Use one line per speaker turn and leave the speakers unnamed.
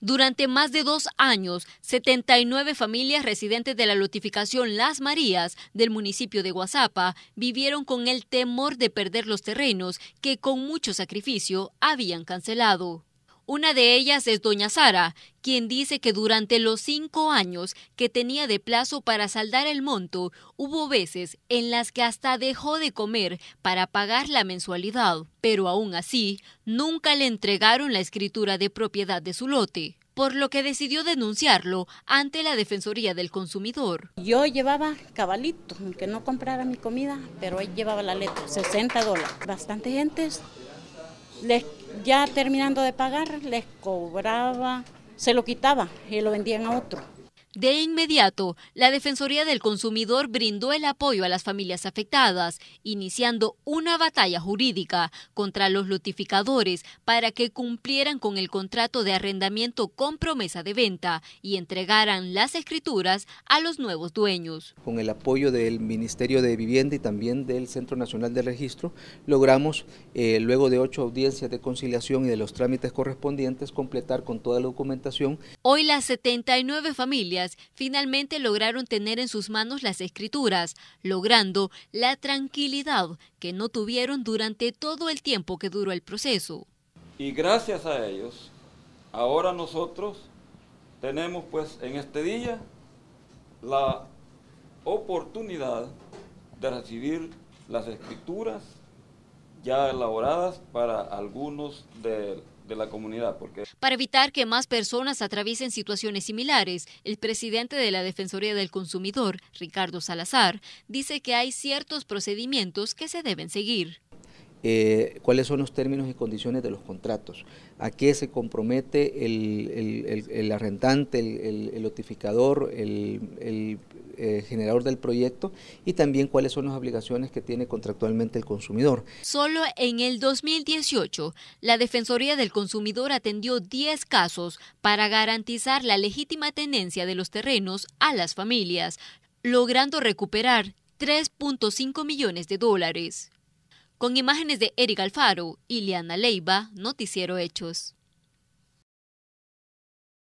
Durante más de dos años, 79 familias residentes de la lotificación Las Marías del municipio de Guazapa vivieron con el temor de perder los terrenos que con mucho sacrificio habían cancelado. Una de ellas es doña Sara, quien dice que durante los cinco años que tenía de plazo para saldar el monto, hubo veces en las que hasta dejó de comer para pagar la mensualidad, pero aún así nunca le entregaron la escritura de propiedad de su lote por lo que decidió denunciarlo ante la Defensoría del Consumidor. Yo llevaba cabalito, aunque no comprara mi comida, pero ahí llevaba la letra, 60 dólares. Bastante gente les, ya terminando de pagar, les cobraba, se lo quitaba y lo vendían a otro. De inmediato, la Defensoría del Consumidor brindó el apoyo a las familias afectadas, iniciando una batalla jurídica contra los notificadores para que cumplieran con el contrato de arrendamiento con promesa de venta y entregaran las escrituras a los nuevos dueños.
Con el apoyo del Ministerio de Vivienda y también del Centro Nacional de Registro, logramos, eh, luego de ocho audiencias de conciliación y de los trámites correspondientes, completar con toda la documentación.
Hoy las 79 familias finalmente lograron tener en sus manos las escrituras, logrando la tranquilidad que no tuvieron durante todo el tiempo que duró el proceso.
Y gracias a ellos, ahora nosotros tenemos pues en este día la oportunidad de recibir las escrituras ya elaboradas para algunos de la comunidad.
Para evitar que más personas atraviesen situaciones similares, el presidente de la Defensoría del Consumidor, Ricardo Salazar, dice que hay ciertos procedimientos que se deben seguir.
Eh, cuáles son los términos y condiciones de los contratos, a qué se compromete el, el arrendante, el, notificador, el, eh, generador del proyecto y también cuáles son las obligaciones que tiene contractualmente el consumidor.
Solo en el 2018, la Defensoría del Consumidor atendió 10 casos para garantizar la legítima tenencia de los terrenos a las familias, logrando recuperar 3.5 millones de dólares. Con imágenes de Eric Alfaro y Liana Leiva, Noticiero Hechos.